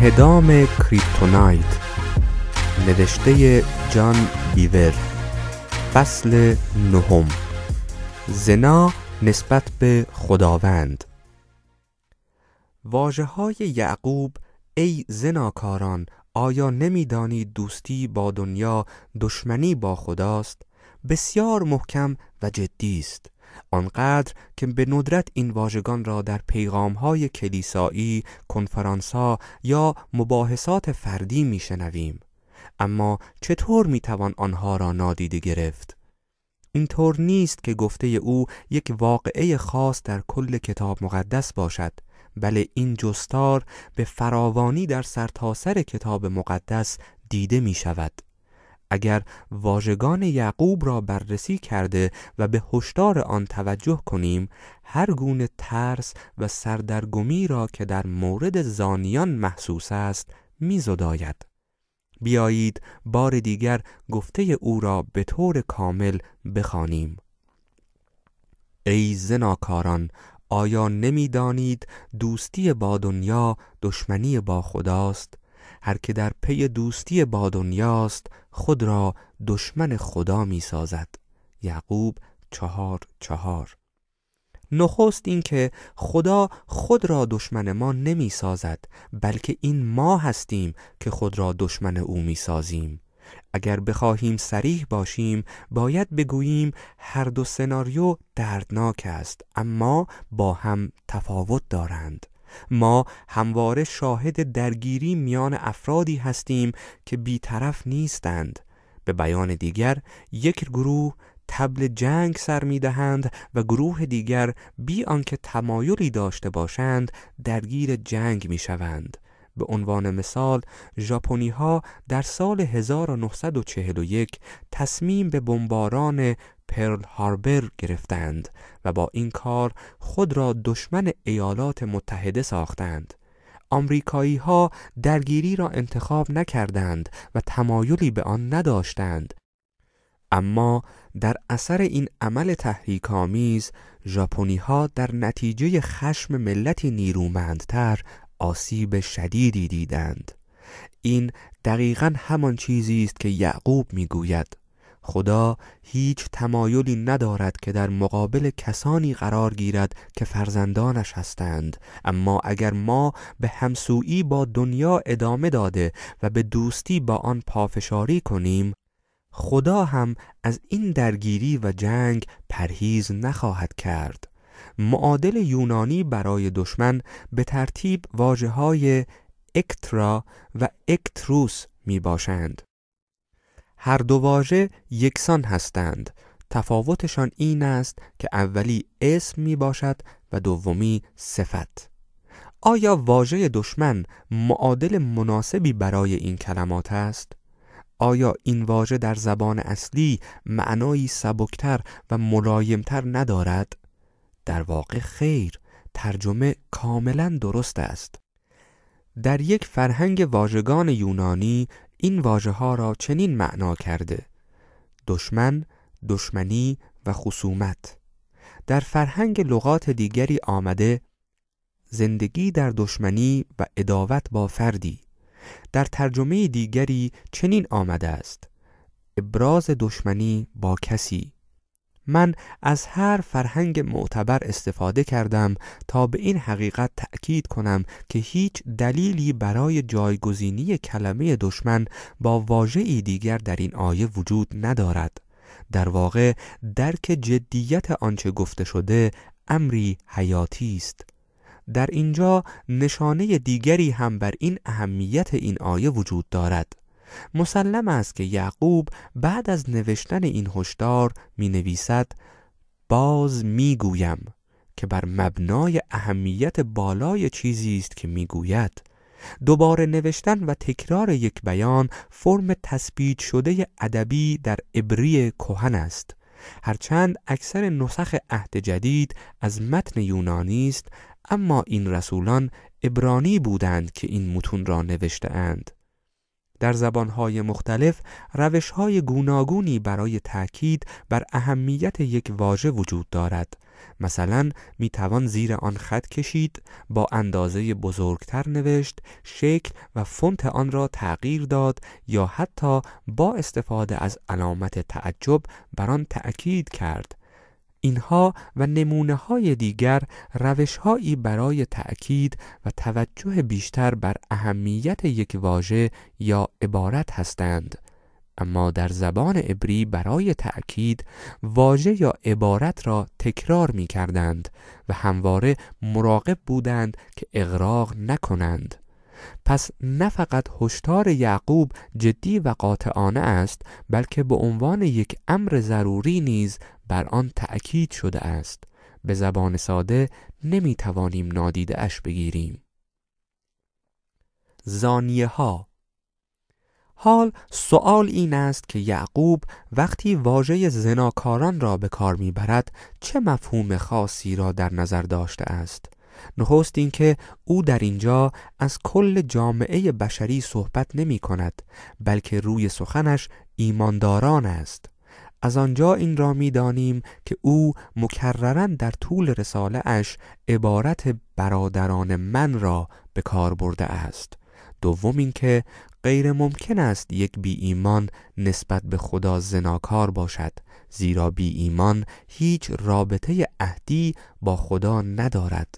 انهدام کریپتونایت نوشته جان بیور فصل نهم زنا نسبت به خداوند واجه های یعقوب ای زناکاران آیا نمیدانید دوستی با دنیا دشمنی با خداست بسیار محکم و جدی است آنقدر که به ندرت این واژگان را در های کلیسایی، کنفرانس‌ها یا مباحثات فردی شنویم اما چطور توان آنها را نادیده گرفت؟ اینطور نیست که گفته او یک واقعه خاص در کل کتاب مقدس باشد بله این جستار به فراوانی در سرتاسر سر کتاب مقدس دیده می شود. اگر واژگان یعقوب را بررسی کرده و به هشدار آن توجه کنیم هر گونه ترس و سردرگمی را که در مورد زانیان محسوس است میزداید بیایید بار دیگر گفته او را به طور کامل بخوانیم ای زناکاران آیا نمیدانید دوستی با دنیا دشمنی با خداست هر که در پی دوستی با دنیاست خود را دشمن خدا می سازد یعقوب چهار چهار نخست اینکه که خدا خود را دشمن ما نمی سازد بلکه این ما هستیم که خود را دشمن او می سازیم اگر بخواهیم سریح باشیم باید بگوییم هر دو سناریو دردناک است اما با هم تفاوت دارند ما همواره شاهد درگیری میان افرادی هستیم که بیطرف نیستند به بیان دیگر یک گروه تبل جنگ سر می دهند و گروه دیگر بی آنکه تمایلی داشته باشند درگیر جنگ می شوند. به عنوان مثال ژاپنی ها در سال 1941 تصمیم به بمباران پرل هاربر گرفتند و با این کار خود را دشمن ایالات متحده ساختند آمریکایی ها درگیری را انتخاب نکردند و تمایلی به آن نداشتند اما در اثر این عمل تحریک‌آمیز ژاپنی ها در نتیجه خشم ملتی نیرومندتر آسیب شدیدی دیدند این دقیقا همان چیزی است که یعقوب میگوید خدا هیچ تمایلی ندارد که در مقابل کسانی قرار گیرد که فرزندانش هستند اما اگر ما به همسویی با دنیا ادامه داده و به دوستی با آن پافشاری کنیم خدا هم از این درگیری و جنگ پرهیز نخواهد کرد معادل یونانی برای دشمن به ترتیب واجه های اکترا و اکتروس می باشند هر دو واژه یکسان هستند تفاوتشان این است که اولی اسم می باشد و دومی صفت آیا واژه دشمن معادل مناسبی برای این کلمات است آیا این واژه در زبان اصلی معنایی سبکتر و ملایمتر ندارد در واقع خیر ترجمه کاملا درست است در یک فرهنگ واژگان یونانی این واژه ها را چنین معنا کرده دشمن، دشمنی و خصومت در فرهنگ لغات دیگری آمده زندگی در دشمنی و اداوت با فردی در ترجمه دیگری چنین آمده است ابراز دشمنی با کسی من از هر فرهنگ معتبر استفاده کردم تا به این حقیقت تأکید کنم که هیچ دلیلی برای جایگزینی کلمه دشمن با ای دیگر در این آیه وجود ندارد. در واقع درک جدیت آنچه گفته شده امری حیاتی است. در اینجا نشانه دیگری هم بر این اهمیت این آیه وجود دارد. مسلم است که یعقوب بعد از نوشتن این هشدار می نویسد باز می گویم که بر مبنای اهمیت بالای چیزی است که می گوید دوباره نوشتن و تکرار یک بیان فرم تثبیت شده ادبی در عبری کهن است هرچند اکثر نسخ عهد جدید از متن یونانی است اما این رسولان عبرانی بودند که این متون را نوشته اند در زبانهای مختلف روشهای گوناگونی برای تأکید بر اهمیت یک واژه وجود دارد مثلا می توان زیر آن خط کشید با اندازه بزرگتر نوشت شکل و فونت آن را تغییر داد یا حتی با استفاده از علامت تعجب بر آن تأکید کرد اینها و نمونه های دیگر روش برای تأکید و توجه بیشتر بر اهمیت یک واژه یا عبارت هستند اما در زبان عبری برای تأکید واژه یا عبارت را تکرار می کردند و همواره مراقب بودند که اغراق نکنند پس نه فقط هشدار یعقوب جدی و قاطعانه است بلکه به عنوان یک امر ضروری نیز بر آن تأکید شده است به زبان ساده نمی توانیم نادیده اش بگیریم زانیه ها حال سوال این است که یعقوب وقتی واژه زناکاران را به کار میبرد چه مفهوم خاصی را در نظر داشته است نخست اینکه او در اینجا از کل جامعه بشری صحبت نمی کند بلکه روی سخنش ایمانداران است از آنجا این را می دانیم که او مکررا در طول رساله اش عبارت برادران من را به کار برده است دوم اینکه غیر ممکن است یک بی ایمان نسبت به خدا زناکار باشد زیرا بی ایمان هیچ رابطه عهدی با خدا ندارد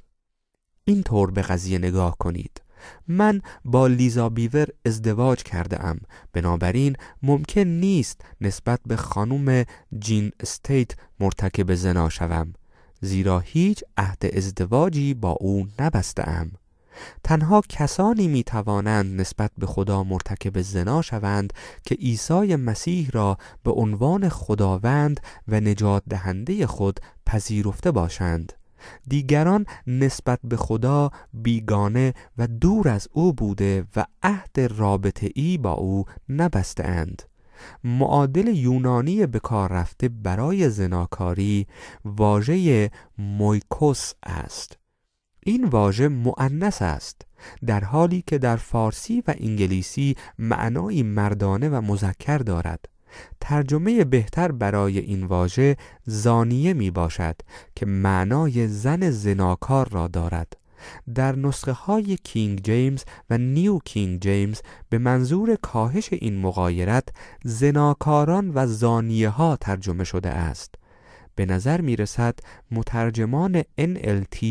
این طور به قضیه نگاه کنید من با لیزا بیور ازدواج کرده ام بنابراین ممکن نیست نسبت به خانم جین استیت مرتکب زنا شوم زیرا هیچ عهد ازدواجی با او نبسته ام تنها کسانی می توانند نسبت به خدا مرتکب زنا شوند که عیسی مسیح را به عنوان خداوند و نجات دهنده خود پذیرفته باشند دیگران نسبت به خدا بیگانه و دور از او بوده و عهد رابطه ای با او نبسته اند. معادل یونانی به کار رفته برای زناکاری واژه مویکوس است این واژه معنس است در حالی که در فارسی و انگلیسی معنای مردانه و مذکر دارد ترجمه بهتر برای این واژه زانیه می باشد که معنای زن زناکار را دارد در نسخه های کینگ جیمز و نیو کینگ جیمز به منظور کاهش این مقایرت زناکاران و زانیه ها ترجمه شده است به نظر می رسد مترجمان NLT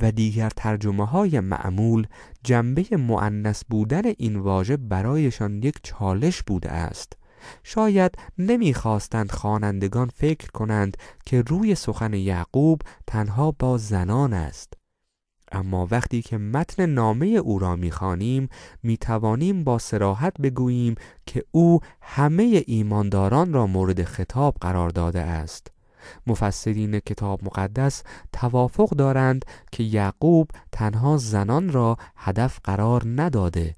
و دیگر ترجمه های معمول جنبه معنس بودن این واژه برایشان یک چالش بوده است شاید نمیخواستند خوانندگان فکر کنند که روی سخن یعقوب تنها با زنان است اما وقتی که متن نامه او را میخوانیم میتوانیم با سراحت بگوییم که او همه ایمانداران را مورد خطاب قرار داده است مفسرین کتاب مقدس توافق دارند که یعقوب تنها زنان را هدف قرار نداده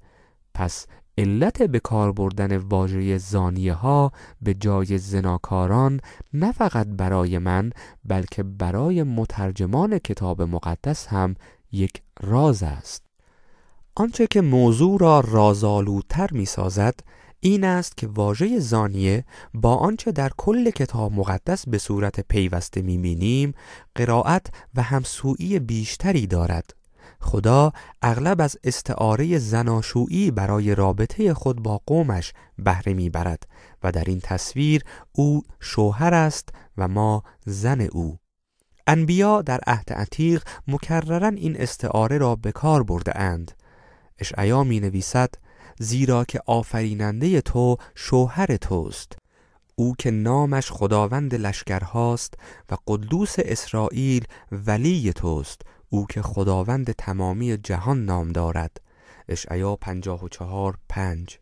پس علت به کار بردن واژه زانیه ها به جای زناکاران نه فقط برای من بلکه برای مترجمان کتاب مقدس هم یک راز است آنچه که موضوع را رازآلودتر می سازد این است که واژه زانیه با آنچه در کل کتاب مقدس به صورت پیوسته بینیم، قرائت و همسویی بیشتری دارد خدا اغلب از استعاره زناشویی برای رابطه خود با قومش بهره میبرد و در این تصویر او شوهر است و ما زن او انبیا در عهد عتیق مکررا این استعاره را به کار برده اند اشعیا می نویسد زیرا که آفریننده تو شوهر توست او که نامش خداوند لشکرهاست و قدوس اسرائیل ولی توست او که خداوند تمامی جهان نام دارد اشعیا 54 پنج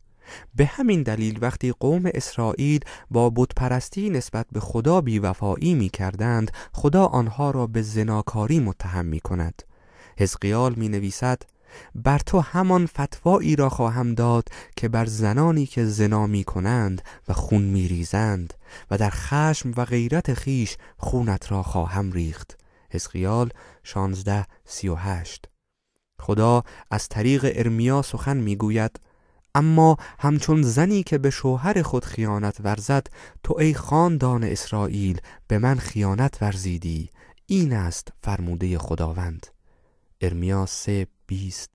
به همین دلیل وقتی قوم اسرائیل با بتپرستی نسبت به خدا بیوفایی می کردند خدا آنها را به زناکاری متهم می کند حزقیال می نویسد بر تو همان فتوایی را خواهم داد که بر زنانی که زنا می کنند و خون می ریزند و در خشم و غیرت خیش خونت را خواهم ریخت حزقیال شانزده خدا از طریق ارمیا سخن میگوید اما همچون زنی که به شوهر خود خیانت ورزد تو ای خاندان اسرائیل به من خیانت ورزیدی این است فرموده خداوند ارمیا سه بیست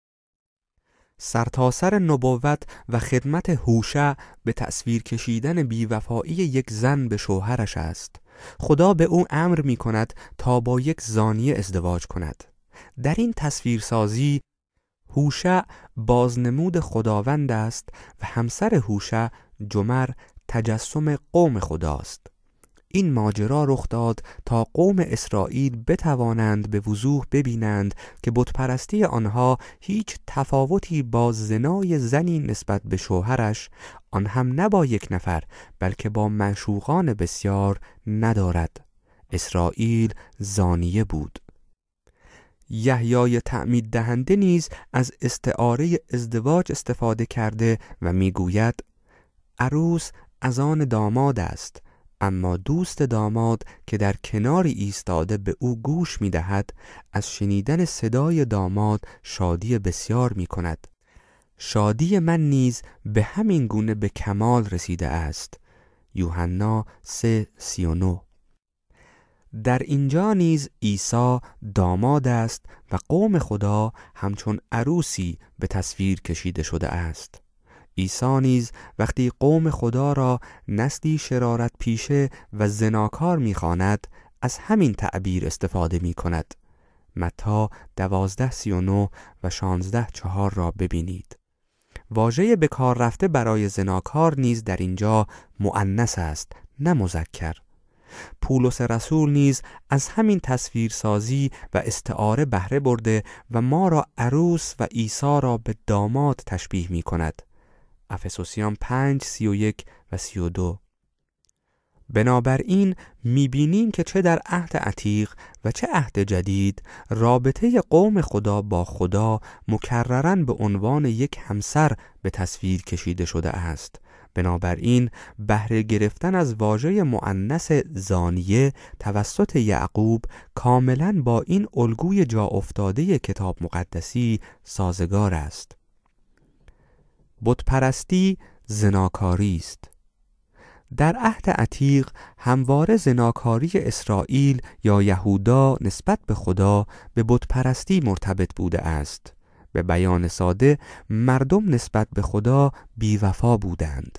سرتاسر سر نبوت و خدمت هوشع به تصویر کشیدن بیوفایی یک زن به شوهرش است خدا به او امر می کند تا با یک زانیه ازدواج کند در این تصویرسازی هوشع بازنمود خداوند است و همسر هوشع جمر تجسم قوم خداست این ماجرا رخ داد تا قوم اسرائیل بتوانند به وضوح ببینند که بتپرستی آنها هیچ تفاوتی با زنای زنی نسبت به شوهرش آن هم نه با یک نفر بلکه با مشوقان بسیار ندارد اسرائیل زانیه بود یحیای تعمید دهنده نیز از استعاره ازدواج استفاده کرده و میگوید عروس از آن داماد است اما دوست داماد که در کناری ایستاده به او گوش می دهد از شنیدن صدای داماد شادی بسیار می کند شادی من نیز به همین گونه به کمال رسیده است یوحنا 3:39 در اینجا نیز عیسی داماد است و قوم خدا همچون عروسی به تصویر کشیده شده است عیسی نیز وقتی قوم خدا را نسلی شرارت پیشه و زناکار میخواند از همین تعبیر استفاده می کند. متا دوازده سی و, و شانزده چهار را ببینید. واژه به کار رفته برای زناکار نیز در اینجا معنس است نه مذکر. پولس رسول نیز از همین تصویرسازی و استعاره بهره برده و ما را عروس و عیسی را به داماد تشبیه می کند. افسوسیان 5 31 و 32 بنابراین میبینیم که چه در عهد عتیق و چه عهد جدید رابطه قوم خدا با خدا مکررا به عنوان یک همسر به تصویر کشیده شده است بنابراین بهره گرفتن از واژه معنس زانیه توسط یعقوب کاملا با این الگوی جا افتاده کتاب مقدسی سازگار است بتپرستی زناکاری است در عهد عتیق همواره زناکاری اسرائیل یا یهودا نسبت به خدا به بتپرستی مرتبط بوده است به بیان ساده مردم نسبت به خدا بیوفا بودند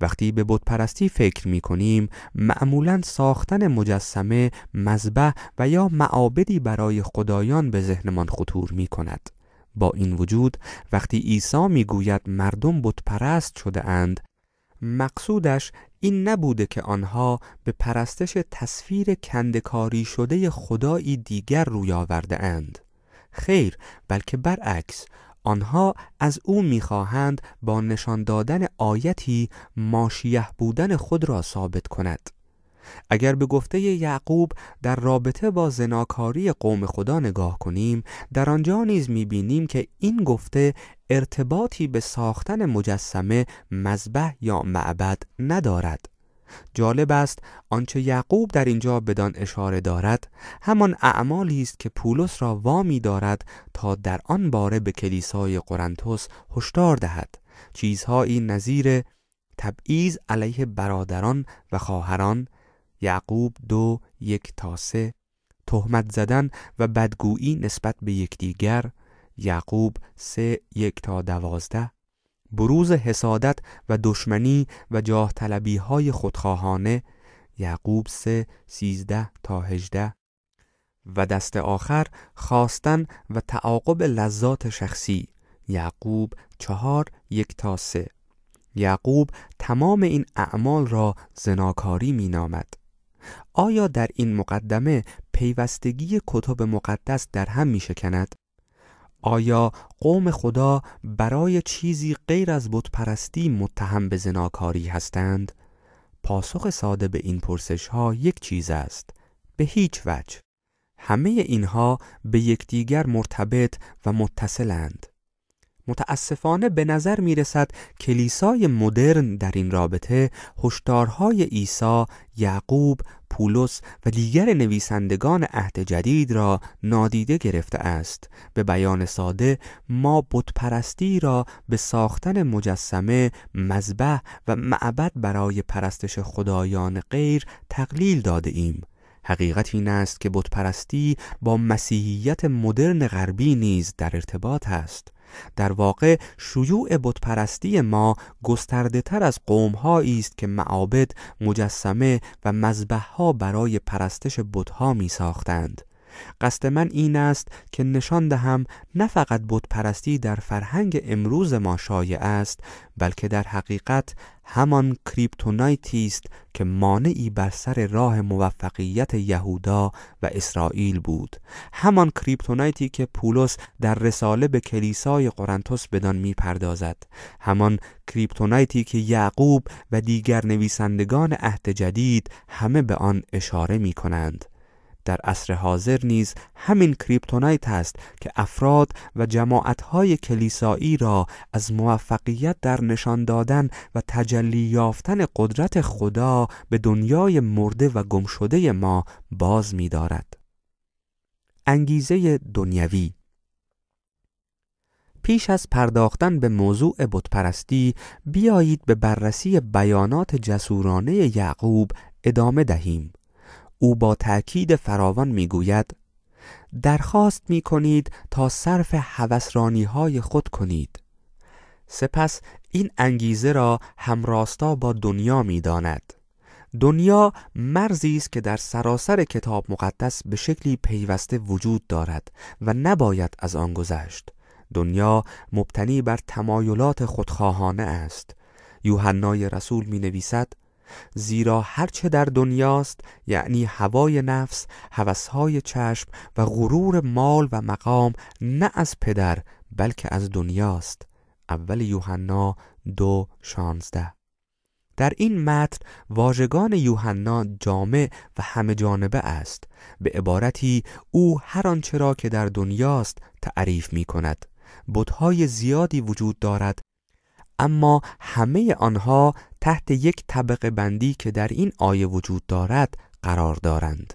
وقتی به بتپرستی فکر می کنیم معمولا ساختن مجسمه مذبح و یا معابدی برای خدایان به ذهنمان خطور می کند با این وجود وقتی عیسی میگوید مردم بت پرست شده اند مقصودش این نبوده که آنها به پرستش تصویر کندکاری شده خدایی دیگر روی آورده اند خیر بلکه برعکس آنها از او میخواهند با نشان دادن آیتی ماشیه بودن خود را ثابت کند اگر به گفته یعقوب در رابطه با زناکاری قوم خدا نگاه کنیم در آنجا نیز میبینیم که این گفته ارتباطی به ساختن مجسمه مذبح یا معبد ندارد جالب است آنچه یعقوب در اینجا بدان اشاره دارد همان اعمالی است که پولس را وامی دارد تا در آن باره به کلیسای قرنتس هشدار دهد چیزهایی نظیر تبعیض علیه برادران و خواهران یعقوب دو یک تا سه تهمت زدن و بدگویی نسبت به یکدیگر یعقوب سه یک تا دوازده بروز حسادت و دشمنی و جاه طلبی های خودخواهانه یعقوب سه سیزده تا هجده و دست آخر خواستن و تعاقب لذات شخصی یعقوب چهار یک تا سه یعقوب تمام این اعمال را زناکاری می نامد آیا در این مقدمه پیوستگی کتب مقدس در هم می شکند؟ آیا قوم خدا برای چیزی غیر از بتپرستی متهم به زناکاری هستند؟ پاسخ ساده به این پرسش ها یک چیز است به هیچ وجه همه اینها به یکدیگر مرتبط و متصلند متاسفانه به نظر می رسد کلیسای مدرن در این رابطه هشدارهای عیسی، یعقوب، پولس و دیگر نویسندگان عهد جدید را نادیده گرفته است به بیان ساده ما بتپرستی را به ساختن مجسمه مذبح و معبد برای پرستش خدایان غیر تقلیل داده ایم حقیقت این است که بتپرستی با مسیحیت مدرن غربی نیز در ارتباط است در واقع شیوع بتپرستی ما گسترده تر از قومهایی است که معابد مجسمه و ها برای پرستش بتها می ساختند قصد من این است که نشان دهم نه فقط بت پرستی در فرهنگ امروز ما شایع است بلکه در حقیقت همان کریپتونایتی است که مانعی بر سر راه موفقیت یهودا و اسرائیل بود همان کریپتونایتی که پولس در رساله به کلیسای قرنتس بدان میپردازد همان کریپتونایتی که یعقوب و دیگر نویسندگان عهد جدید همه به آن اشاره می کنند در عصر حاضر نیز همین کریپتونایت است که افراد و جماعتهای کلیسایی را از موفقیت در نشان دادن و تجلی یافتن قدرت خدا به دنیای مرده و گمشده ما باز می دارد. انگیزه دنیوی پیش از پرداختن به موضوع بتپرستی بیایید به بررسی بیانات جسورانه یعقوب ادامه دهیم او با تأکید فراوان میگوید درخواست می کنید تا صرف حوسرانی های خود کنید سپس این انگیزه را همراستا با دنیا می داند. دنیا مرزی است که در سراسر کتاب مقدس به شکلی پیوسته وجود دارد و نباید از آن گذشت دنیا مبتنی بر تمایلات خودخواهانه است یوحنای رسول می نویسد زیرا هرچه در دنیاست یعنی هوای نفس هوسهای چشم و غرور مال و مقام نه از پدر بلکه از دنیاست اول یوحنا دو شانزده در این متن واژگان یوحنا جامع و همه جانبه است به عبارتی او هر آنچه را که در دنیاست تعریف می کند بتهای زیادی وجود دارد اما همه آنها تحت یک طبقه بندی که در این آیه وجود دارد قرار دارند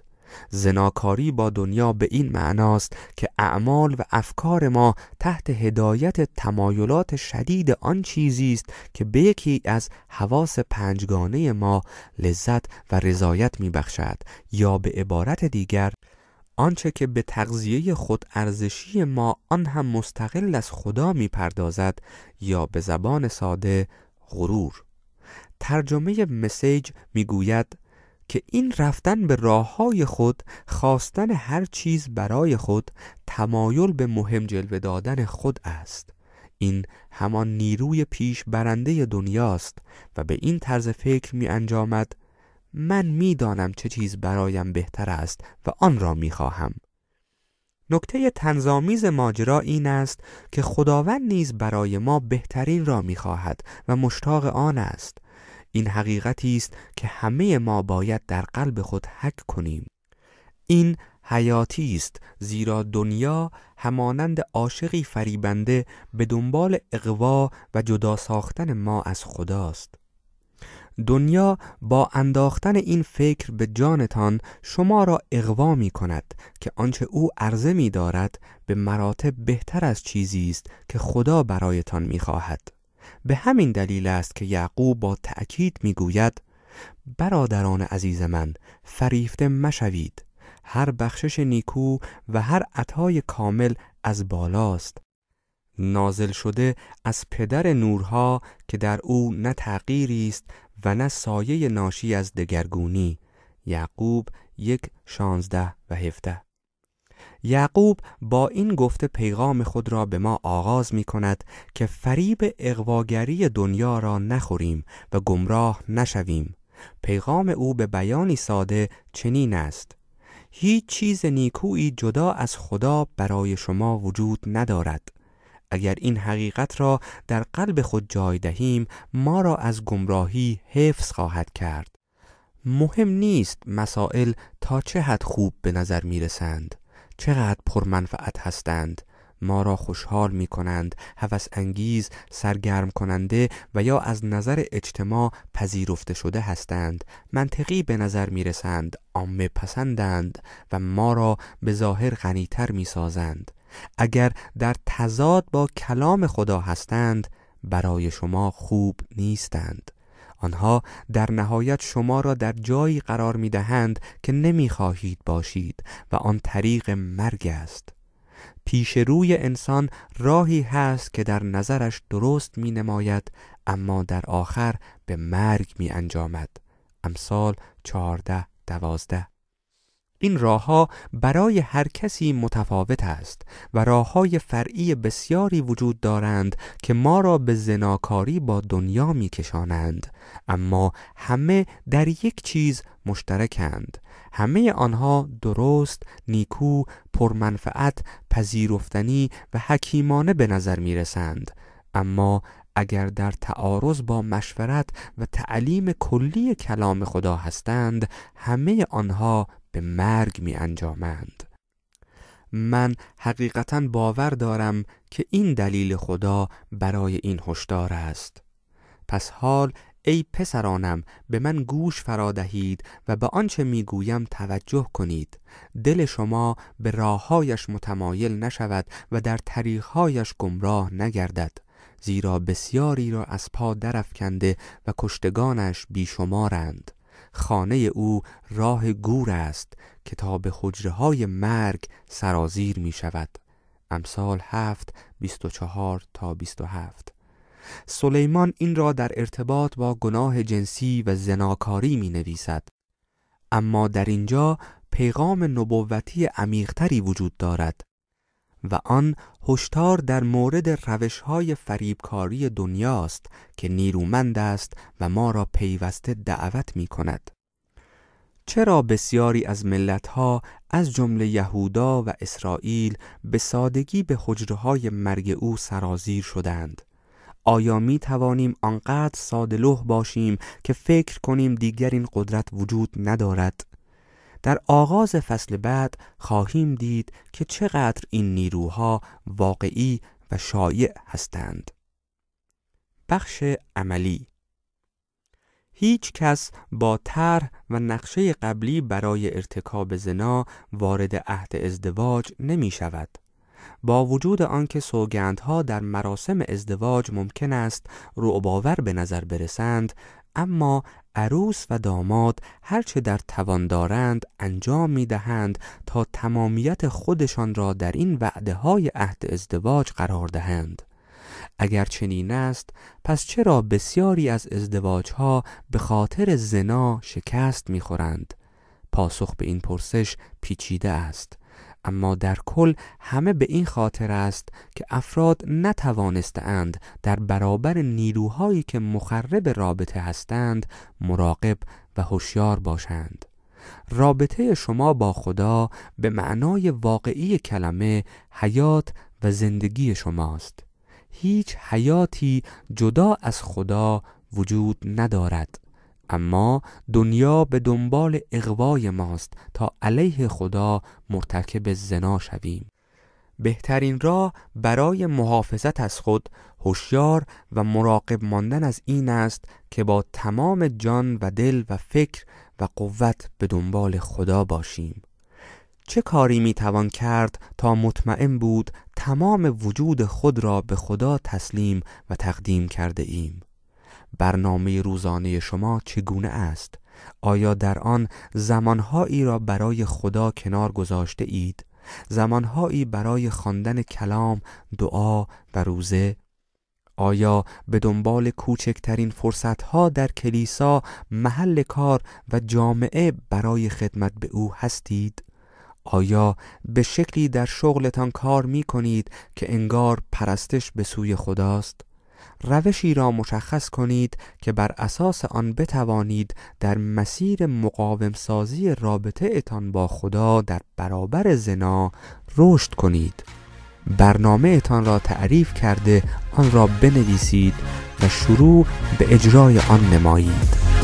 زناکاری با دنیا به این معناست که اعمال و افکار ما تحت هدایت تمایلات شدید آن چیزی است که به یکی از حواس پنجگانه ما لذت و رضایت میبخشد یا به عبارت دیگر آنچه که به تغذیه خود ارزشی ما آن هم مستقل از خدا می پردازد یا به زبان ساده غرور ترجمه مسیج گوید که این رفتن به راه های خود خواستن هر چیز برای خود تمایل به مهم جلوه دادن خود است این همان نیروی پیش برنده دنیاست و به این طرز فکر می انجامد من میدانم چه چیز برایم بهتر است و آن را خواهم نکته تنظامیز ماجرا این است که خداوند نیز برای ما بهترین را خواهد و مشتاق آن است این حقیقتی است که همه ما باید در قلب خود حک کنیم این حیاتی است زیرا دنیا همانند عاشقی فریبنده به دنبال اقوا و جدا ساختن ما از خداست دنیا با انداختن این فکر به جانتان شما را اغوا می کند که آنچه او عرضه می دارد به مراتب بهتر از چیزی است که خدا برایتان می خواهد. به همین دلیل است که یعقوب با تأکید می گوید برادران عزیز من فریفته مشوید هر بخشش نیکو و هر عطای کامل از بالاست نازل شده از پدر نورها که در او نه تغییری است و نه سایه ناشی از دگرگونی یعقوب یک شانزده و هفته یعقوب با این گفته پیغام خود را به ما آغاز می کند که فریب اقواگری دنیا را نخوریم و گمراه نشویم پیغام او به بیانی ساده چنین است هیچ چیز نیکویی جدا از خدا برای شما وجود ندارد اگر این حقیقت را در قلب خود جای دهیم ما را از گمراهی حفظ خواهد کرد مهم نیست مسائل تا چه حد خوب به نظر می رسند چقدر پرمنفعت هستند ما را خوشحال می کنند حوث انگیز سرگرم کننده و یا از نظر اجتماع پذیرفته شده هستند منطقی به نظر می رسند عامه پسندند و ما را به ظاهر غنیتر می سازند اگر در تضاد با کلام خدا هستند برای شما خوب نیستند آنها در نهایت شما را در جایی قرار می دهند که نمی خواهید باشید و آن طریق مرگ است پیش روی انسان راهی هست که در نظرش درست می نماید اما در آخر به مرگ می انجامد امثال چهارده دوازده این راهها برای هر کسی متفاوت است و راه های فرعی بسیاری وجود دارند که ما را به زناکاری با دنیا می کشانند. اما همه در یک چیز مشترکند همه آنها درست، نیکو، پرمنفعت، پذیرفتنی و حکیمانه به نظر می رسند. اما اگر در تعارض با مشورت و تعلیم کلی کلام خدا هستند همه آنها به مرگ می انجامند. من حقیقتا باور دارم که این دلیل خدا برای این هشدار است پس حال ای پسرانم به من گوش فرا دهید و به آنچه میگویم توجه کنید دل شما به راههایش متمایل نشود و در طریقهایش گمراه نگردد زیرا بسیاری را از پا درفکنده و کشتگانش بیشمارند خانه او راه گور است که تا به خجره های مرگ سرازیر می شود امثال هفت بیست و چهار تا بیست و هفت سلیمان این را در ارتباط با گناه جنسی و زناکاری می نویسد اما در اینجا پیغام نبوتی عمیقتری وجود دارد و آن هشدار در مورد روش های فریبکاری دنیاست که نیرومند است و ما را پیوسته دعوت می کند. چرا بسیاری از ها از جمله یهودا و اسرائیل به سادگی به های مرگ او سرازیر شدند؟ آیا می توانیم آنقدر ساده باشیم که فکر کنیم دیگر این قدرت وجود ندارد؟ در آغاز فصل بعد خواهیم دید که چقدر این نیروها واقعی و شایع هستند. بخش عملی هیچ کس با طرح و نقشه قبلی برای ارتکاب زنا وارد عهد ازدواج نمی شود. با وجود آنکه سوگندها در مراسم ازدواج ممکن است روباور به نظر برسند اما عروس و داماد هرچه در توان دارند انجام می دهند تا تمامیت خودشان را در این وعده های عهد ازدواج قرار دهند اگر چنین است پس چرا بسیاری از ازدواج ها به خاطر زنا شکست می خورند؟ پاسخ به این پرسش پیچیده است اما در کل همه به این خاطر است که افراد نتوانستند در برابر نیروهایی که مخرب رابطه هستند مراقب و هوشیار باشند رابطه شما با خدا به معنای واقعی کلمه حیات و زندگی شماست هیچ حیاتی جدا از خدا وجود ندارد اما دنیا به دنبال اقوای ماست تا علیه خدا مرتکب زنا شویم بهترین راه برای محافظت از خود هوشیار و مراقب ماندن از این است که با تمام جان و دل و فکر و قوت به دنبال خدا باشیم چه کاری می توان کرد تا مطمئن بود تمام وجود خود را به خدا تسلیم و تقدیم کرده ایم برنامه روزانه شما چگونه است؟ آیا در آن زمانهایی را برای خدا کنار گذاشته اید؟ زمانهایی برای خواندن کلام، دعا و روزه؟ آیا به دنبال کوچکترین فرصتها در کلیسا، محل کار و جامعه برای خدمت به او هستید؟ آیا به شکلی در شغلتان کار می کنید که انگار پرستش به سوی خداست؟ روشی را مشخص کنید که بر اساس آن بتوانید در مسیر مقاوم سازی رابطه اتان با خدا در برابر زنا رشد کنید برنامه اتان را تعریف کرده آن را بنویسید و شروع به اجرای آن نمایید